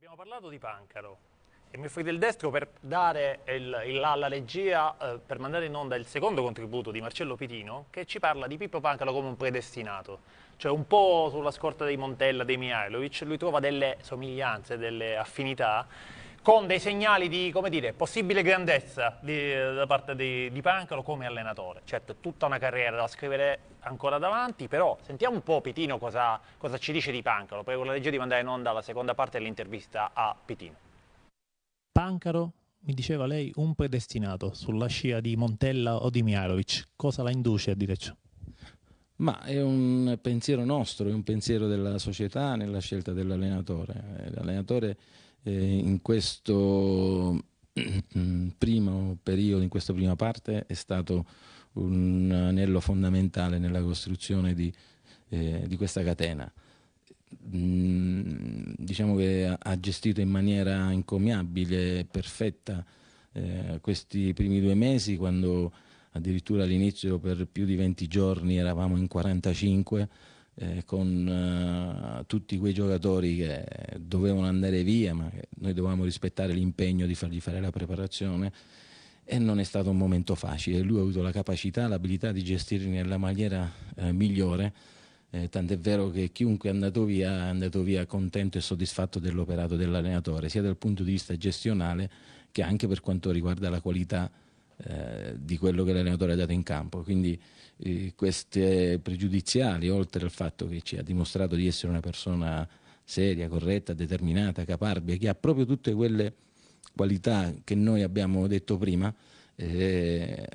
Abbiamo parlato di Pancaro e mi offrite del destro per dare il, il, alla regia, eh, per mandare in onda il secondo contributo di Marcello Pitino che ci parla di Pippo Pancaro come un predestinato, cioè un po' sulla scorta dei Montella, dei Mihailovic, lui trova delle somiglianze, delle affinità con dei segnali di dire, possibile grandezza di, da parte di, di Pancalo come allenatore. Certo, tutta una carriera da scrivere ancora davanti, però sentiamo un po' Pitino cosa, cosa ci dice di Pancalo. con la regia di mandare in onda la seconda parte dell'intervista a Pitino. Pancaro, mi diceva lei, un predestinato sulla scia di Montella o di Miarovic. Cosa la induce a dire ciò? Ma è un pensiero nostro, è un pensiero della società nella scelta dell'allenatore. Eh, l'allenatore eh, in questo primo periodo, in questa prima parte, è stato un anello fondamentale nella costruzione di, eh, di questa catena. Mm, diciamo che ha, gestito in maniera incomiabile, perfetta, eh, questi primi due mesi, quando addirittura all'inizio per più di 20 giorni eravamo in 45 eh, con eh, tutti quei giocatori che dovevano andare via, ma noi dovevamo rispettare l'impegno di fargli fare la preparazione e non è stato un momento facile. Lui ha avuto la capacità, l'abilità di gestirli nella maniera eh, migliore, eh, tant'è vero che chiunque è andato via è andato via contento e soddisfatto dell'operato dell'allenatore, sia dal punto di vista gestionale che anche per quanto riguarda la qualità eh, di quello che l'allenatore ha dato in campo. Quindi eh, queste pregiudiziali, oltre al fatto che ci ha dimostrato di essere una persona seria, corretta, determinata, caparbia, che ha proprio tutte quelle qualità che noi abbiamo detto prima, eh,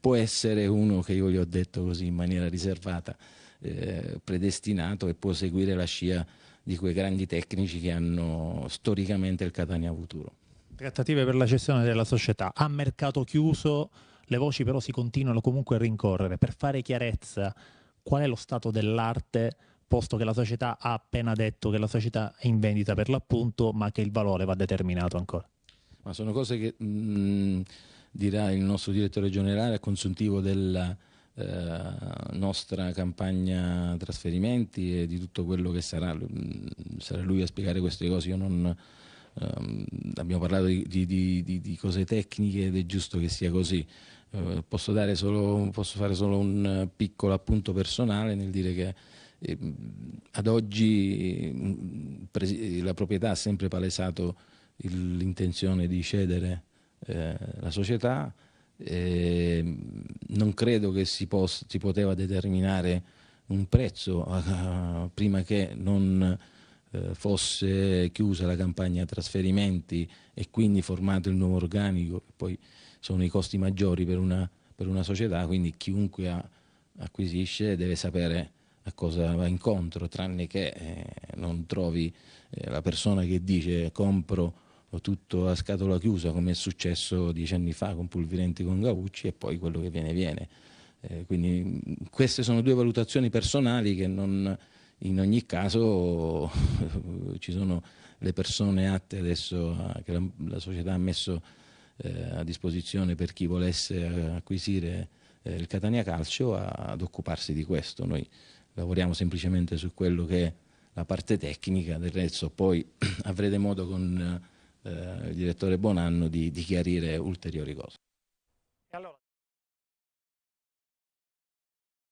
può essere uno che io gli ho detto così in maniera riservata, eh, predestinato e può seguire la scia di quei grandi tecnici che hanno storicamente il Catania futuro. Trattative per la cessione della società. A mercato chiuso le voci però si continuano comunque a rincorrere. Per fare chiarezza, qual è lo stato dell'arte, posto che la società ha appena detto che la società è in vendita per l'appunto, ma che il valore va determinato ancora? Ma sono cose che mh, mm, dirà il nostro direttore generale a consuntivo della eh, nostra campagna trasferimenti e di tutto quello che sarà. Mm, sarà lui a spiegare queste cose, io non Um, abbiamo parlato di, di, di, di, cose tecniche ed è giusto che sia così. Uh, posso, solo, posso, fare solo un piccolo appunto personale nel dire che eh, ad oggi eh, la proprietà ha sempre palesato l'intenzione di cedere eh, la società. Ehm, non credo che si, si, poteva determinare un prezzo prima che non eh, fosse chiusa la campagna trasferimenti e quindi formato il nuovo organico, poi sono i costi maggiori per una, per una società, quindi chiunque ha, acquisisce deve sapere a cosa va incontro, tranne che eh, non trovi eh, la persona che dice compro tutto a scatola chiusa come è successo dieci anni fa con Pulvirenti con Gaucci e poi quello che viene viene. Eh, quindi queste sono due valutazioni personali che non, in ogni caso ci sono le persone atte adesso a, che la, la, società ha messo eh, a disposizione per chi volesse eh, acquisire eh, il Catania Calcio a, ad occuparsi di questo. Noi lavoriamo semplicemente su quello che è la parte tecnica, del resto poi avrete modo con eh, il direttore Bonanno di, di chiarire ulteriori cose. Allora.